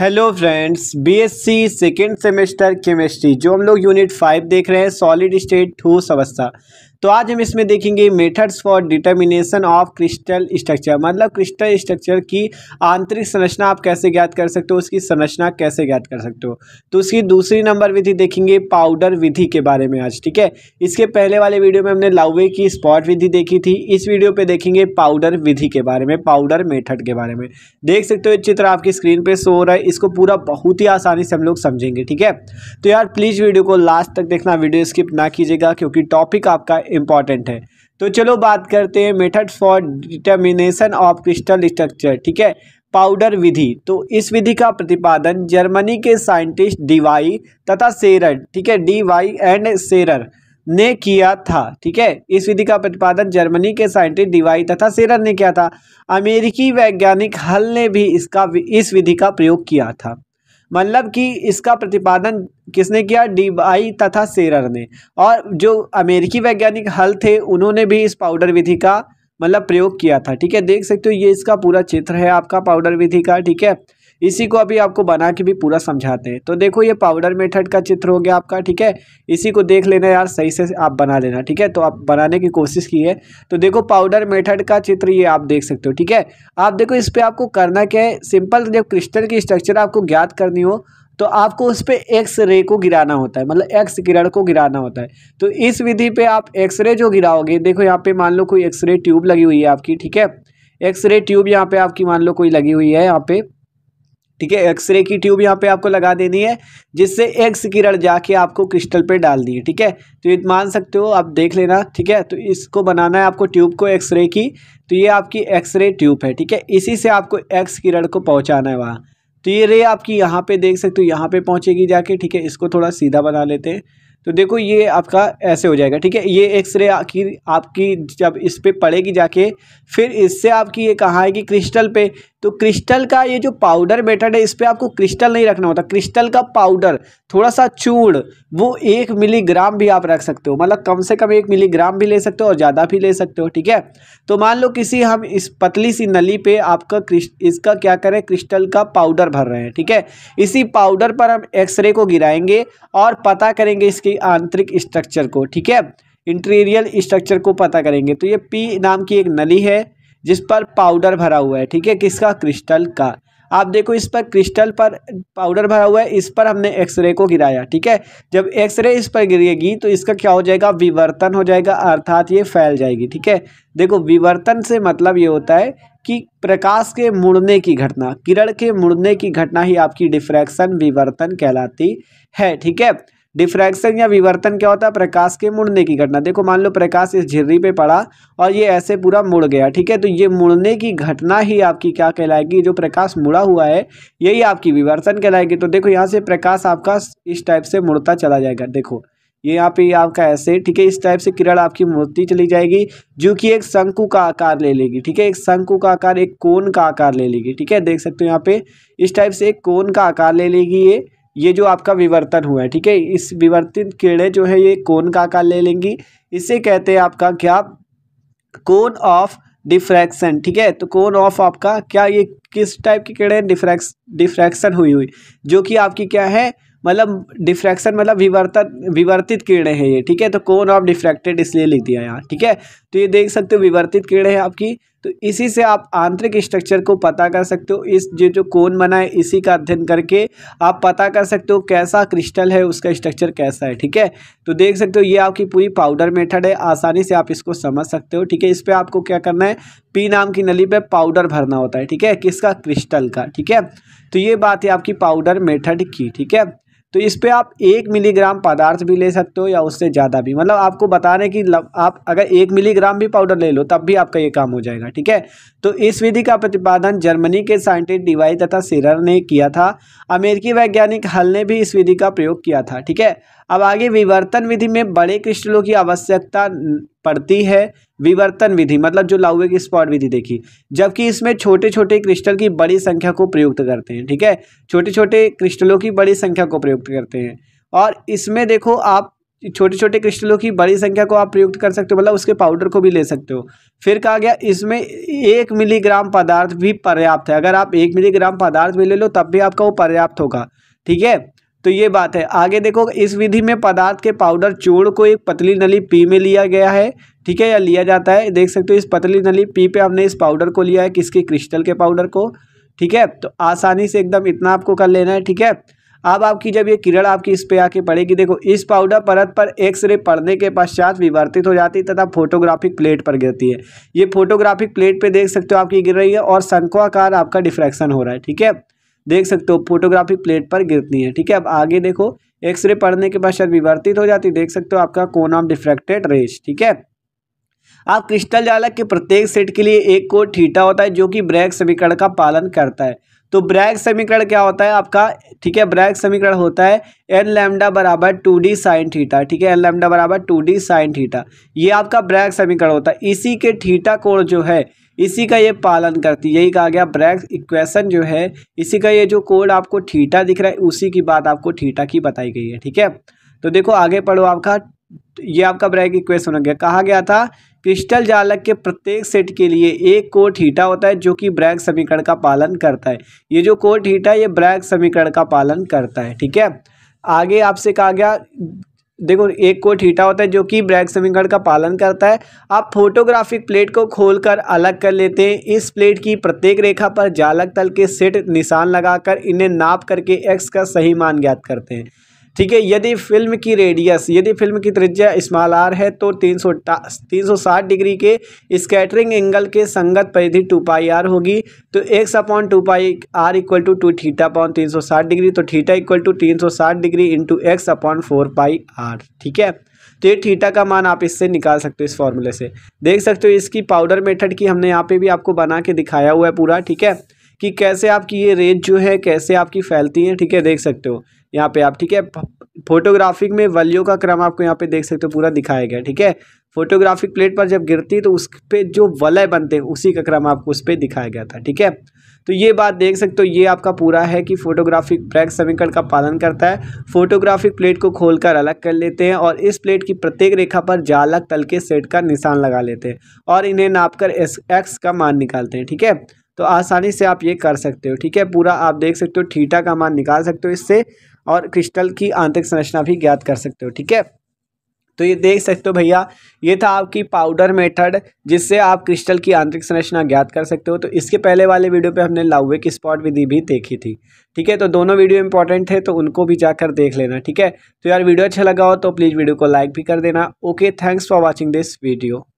hello friends BSc second semester chemistry जो हम लोग यूनिट फाइव देख रहे हैं सॉलिड स्टेट ठोस अवस्था तो आज हम इसमें देखेंगे methods for determination of crystal structure मतलब क्रिस्टल स्ट्रक्चर की आंतरिक संरचना आप कैसे ज्ञात कर सकते हो उसकी संरचना कैसे ज्ञात कर सकते हो तो उसकी दूसरी नंबर विधि देखेंगे पाउडर विधि के बारे में आज ठीक है इसके पहले वाले वीडियो में हमने लाउवे की स्पॉट विधि देखी थी इस वीडियो पर देखेंगे पाउडर विधि के बारे में पाउडर मेथड के बारे में देख सकते हो चित्र आपकी स्क्रीन पर शो हो रहा है इसको पूरा बहुत ही आसानी से हम लोग समझेंगे ठीक है तो यार प्लीज़ वीडियो को लास्ट तक देखना वीडियो स्किप ना कीजिएगा क्योंकि टॉपिक आपका इंपॉर्टेंट है तो चलो बात करते हैं method for determination of crystal structure ठीक है पाउडर विधि तो इस विधि का प्रतिपादन जर्मनी के साइंटिस्ट डीवाई तथा सेरर ठीक है डीवाई एंड सेरर ने किया था ठीक है इस विधि का प्रतिपादन जर्मनी के साइंटिस्ट डीवाई तथा सेरर ने किया था अमेरिकी वैज्ञानिक हल ने भी इसका इस विधि का प्रयोग किया था मतलब कि इसका प्रतिपादन किसने किया डीबाई तथा सेरर ने और जो अमेरिकी वैज्ञानिक हल थे उन्होंने भी इस पाउडर विधि का मतलब प्रयोग किया था ठीक है देख सकते हो ये इसका पूरा क्षेत्र है आपका पाउडर विधि का ठीक है इसी को अभी आपको बना के भी पूरा समझाते हैं तो देखो ये पाउडर मेथड का चित्र हो गया आपका ठीक है इसी को देख लेना यार सही से आप बना लेना ठीक है तो आप बनाने की कोशिश की है तो देखो पाउडर मेथड का चित्र ये आप देख सकते हो ठीक है आप देखो इस पर आपको करना क्या है सिंपल जब क्रिस्टल की स्ट्रक्चर आपको ज्ञात करनी हो तो आपको उस पर एक्स रे को गिराना होता है मतलब एक्स किरण को गिराना होता है तो इस विधि पे आप एक्स रे जो गिराओगे देखो यहाँ पे मान लो कोई एक्स रे ट्यूब लगी हुई है आपकी ठीक है एक्स रे ट्यूब यहाँ पे आपकी मान लो कोई लगी हुई है यहाँ पे ठीक है एक्सरे की ट्यूब यहाँ पे आपको लगा देनी है जिससे एक्स किरण जाके आपको क्रिस्टल पे डाल दी है ठीक है तो ये मान सकते हो आप देख लेना ठीक है तो इसको बनाना है आपको ट्यूब को एक्सरे की तो ये आपकी एक्सरे ट्यूब है ठीक है इसी से आपको एक्स किरण को पहुँचाना है वहाँ तो ये रे आपकी यहाँ पर देख सकते हो यहाँ पर पहुँचेगी जाके ठीक है इसको थोड़ा सीधा बना लेते हैं तो देखो ये आपका ऐसे हो जाएगा ठीक है ये एक्सरे आखिर आपकी जब इस पर पड़ेगी जाके फिर इससे आपकी ये कहाँ आएगी क्रिस्टल पे तो क्रिस्टल का ये जो पाउडर मेथड है इस पर आपको क्रिस्टल नहीं रखना होता क्रिस्टल का पाउडर थोड़ा सा चूड़ वो एक मिलीग्राम भी आप रख सकते हो मतलब कम से कम एक मिलीग्राम भी ले सकते हो और ज़्यादा भी ले सकते हो ठीक है तो मान लो किसी हम इस पतली सी नली पे आपका इसका क्या करें क्रिस्टल का पाउडर भर रहे हैं ठीक है इसी पाउडर पर हम एक्सरे को गिराएंगे और पता करेंगे इसकी आंतरिक स्ट्रक्चर को ठीक है इंटीरियर स्ट्रक्चर को पता करेंगे तो ये पी नाम की एक नली है जिस पर पाउडर भरा हुआ है ठीक है किसका क्रिस्टल का आप देखो इस पर क्रिस्टल पर पाउडर भरा हुआ है इस पर हमने एक्सरे को गिराया ठीक है जब एक्सरे इस पर गिरेगी तो इसका क्या हो जाएगा विवर्तन हो जाएगा अर्थात ये फैल जाएगी ठीक है देखो विवर्तन से मतलब ये होता है कि प्रकाश के मुड़ने की घटना किरण के मुड़ने की घटना ही आपकी डिफ्रैक्शन विवर्तन कहलाती है ठीक है डिफ्रैक्शन या विवर्तन क्या होता है प्रकाश के मुड़ने की घटना देखो मान लो प्रकाश इस झिर्री पे पड़ा और ये ऐसे पूरा मुड़ गया ठीक है तो ये मुड़ने की घटना ही आपकी क्या कहलाएगी जो प्रकाश मुड़ा हुआ है यही आपकी विवर्तन कहलाएगी तो देखो यहाँ से प्रकाश आपका इस टाइप से मुड़ता चला जाएगा देखो ये यहाँ पे आपका ऐसे ठीक है इस टाइप से किरण आपकी मूर्ति चली जाएगी जो कि एक शंकु का आकार ले लेगी ठीक है एक शंकु का आकार एक कोन का आकार ले लेगी ठीक है देख सकते हो यहाँ पे इस टाइप से एक कोन का आकार ले लेगी ये ये जो आपका विवर्तन हुआ है ठीक है इस विवर्तित किरणें जो है ये कोन का आकार ले लेंगी इसे कहते हैं आपका क्या कोन ऑफ डिफ्रैक्शन ठीक है तो कोन ऑफ आपका क्या ये किस टाइप की किरणें डिफ्रैक्स डिफ्रैक्शन हुई हुई जो कि आपकी क्या है मतलब डिफ्रैक्शन मतलब विवर्तन विवर्तित किरणें हैं ये ठीक है तो कोन ऑफ डिफ्रैक्टेड इसलिए लिख दिया यहाँ ठीक है तो ये देख सकते हो विवर्तित किरणें हैं आपकी तो इसी से आप आंतरिक स्ट्रक्चर को पता कर सकते हो इस जो जो कोन बना है इसी का अध्ययन करके आप पता कर सकते हो कैसा क्रिस्टल है उसका स्ट्रक्चर कैसा है ठीक है तो देख सकते हो ये आपकी पूरी पाउडर मेथड है आसानी से आप इसको समझ सकते हो ठीक है इस पर आपको क्या करना है पी नाम की नली पे पाउडर भरना होता है ठीक है किसका क्रिस्टल का ठीक है तो ये बात है आपकी पाउडर मेथड की ठीक है तो इस पर आप एक मिलीग्राम पदार्थ भी ले सकते हो या उससे ज़्यादा भी मतलब आपको बता रहे कि आप अगर एक मिलीग्राम भी पाउडर ले लो तब भी आपका ये काम हो जाएगा ठीक है तो इस विधि का प्रतिपादन जर्मनी के साइंटिस्ट डिवाई तथा सिरर ने किया था अमेरिकी वैज्ञानिक हल ने भी इस विधि का प्रयोग किया था ठीक है अब आगे विवर्तन विधि में बड़े क्रिस्टलों की आवश्यकता पड़ती है विवर्तन विधि मतलब जो लाउवे की स्पॉट विधि देखी जबकि इसमें छोटे छोटे क्रिस्टल की बड़ी संख्या को प्रयुक्त करते हैं ठीक है छोटे छोटे क्रिस्टलों की बड़ी संख्या को प्रयुक्त करते हैं और इसमें देखो आप छोटे छोटे क्रिस्टलों की बड़ी संख्या को आप प्रयुक्त कर सकते हो मतलब उसके पाउडर को भी ले सकते हो फिर कहा गया इसमें एक मिलीग्राम पदार्थ भी पर्याप्त है अगर आप एक मिलीग्राम पदार्थ भी ले लो तब भी आपका वो पर्याप्त होगा ठीक है तो ये बात है आगे देखो इस विधि में पदार्थ के पाउडर चूड़ को एक पतली नली पी में लिया गया है ठीक है या लिया जाता है देख सकते हो इस पतली नली पी पे हमने इस पाउडर को लिया है किसके क्रिस्टल के पाउडर को ठीक है तो आसानी से एकदम इतना आपको कर लेना है ठीक है अब आपकी जब ये किरण आपकी इस पे आके पड़ेगी देखो इस पाउडर परत पर एक्स रे पड़ने के पश्चात विवर्तित हो जाती है तथा फोटोग्राफिक प्लेट पर गिरती है ये फोटोग्राफिक प्लेट पे देख सकते हो आपकी गिर रही है और शंकुआकार आपका डिफ्रैक्शन हो रहा है ठीक है देख सकते हो फोटोग्राफिक प्लेट पर गिरती है ठीक है अब आगे देखो एक्सरे पढ़ने के बाद शायद विवर्तित हो जाती देख सकते हो आपका कोन ऑफ डिफ्रेक्टेड रेस ठीक है आप क्रिस्टल जालक के प्रत्येक सेट के लिए एक कोड ठीटा होता है जो कि ब्रैक समीकरण का पालन करता है तो ब्रैक समीकरण क्या होता है आपका ठीक है ब्रैक समीकरण होता है एन लैमडा बराबर टू डी साइन ठीटा ठीक है एन लैमडा बराबर टू डी साइन ठीटा ये आपका ब्रैक समीकरण होता है इसी के ठीटा कोण जो है इसी का ये पालन करती है यही कहा गया ब्रैक्स इक्वेशन जो है इसी का ये जो कोड आपको ठीटा दिख रहा है उसी की बात आपको ठीटा की बताई गई है ठीक है तो देखो आगे पढ़ो आपका ये आपका ब्रैक इक्वेशन हो गया कहा गया था क्रिस्टल जालक के प्रत्येक सेट के लिए एक कोड ठीठा होता है जो कि ब्रैक समीकरण का पालन करता है ये जो कोड ठीठा है ये ब्रैक समीकरण का पालन करता है ठीक है आगे आपसे कहा गया देखो एक को ठीठा होता है जो कि ब्रैग समीकरण का पालन करता है आप फोटोग्राफिक प्लेट को खोलकर अलग कर लेते हैं इस प्लेट की प्रत्येक रेखा पर जालक तल के सेट निशान लगाकर इन्हें नाप करके एक्स का सही मान ज्ञात करते हैं ठीक है यदि फिल्म की रेडियस यदि फिल्म की त्रिज्या स्मॉल आर है तो तीन सौ तीन सौ साठ डिग्री के स्कैटरिंग एंगल के संगत परिधि टू पाई आर होगी तो x upon two pi r equal to two theta upon तीन सौ साठ डिग्री तो थीटा इक्वल टू तीन सौ साठ degree into x upon four pi r ठीक है तो ये थीटा का मान आप इससे निकाल सकते हो इस फॉर्मूले से देख सकते हो इसकी पाउडर मेथड की हमने यहाँ पे भी आपको बना के दिखाया हुआ है पूरा ठीक है कि कैसे आपकी ये रेज जो है कैसे आपकी फैलती है ठीक है देख सकते हो यहाँ पे आप ठीक है फोटोग्राफिक में वैल्यू का क्रम आपको यहाँ पे देख सकते हो पूरा दिखाया गया ठीक है फोटोग्राफिक प्लेट पर जब गिरती है तो उस पर जो वलय बनते हैं उसी का क्रम आपको उस पर दिखाया गया था ठीक है तो ये बात देख सकते हो ये आपका पूरा है कि फोटोग्राफिक ब्रैक समीकरण का पालन करता है फोटोग्राफिक प्लेट को खोलकर अलग कर लेते हैं और इस प्लेट की प्रत्येक रेखा पर जालक तल के सेट का निशान लगा लेते हैं और इन्हें नापकर एक्स का मान निकालते हैं ठीक है तो आसानी से आप ये कर सकते हो ठीक है पूरा आप देख सकते हो ठीठा का मान निकाल सकते हो इससे और क्रिस्टल की आंतरिक संरचना भी ज्ञात कर सकते हो ठीक है तो ये देख सकते हो भैया ये था आपकी पाउडर मेथड जिससे आप क्रिस्टल की आंतरिक संरचना ज्ञात कर सकते हो तो इसके पहले वाले वीडियो पे हमने लाउवे की स्पॉट विधि भी देखी थी ठीक है तो दोनों वीडियो इंपॉर्टेंट थे तो उनको भी जाकर देख लेना ठीक है तो यार वीडियो अच्छा लगा हो तो प्लीज़ वीडियो को लाइक भी कर देना okay thanks for watching this video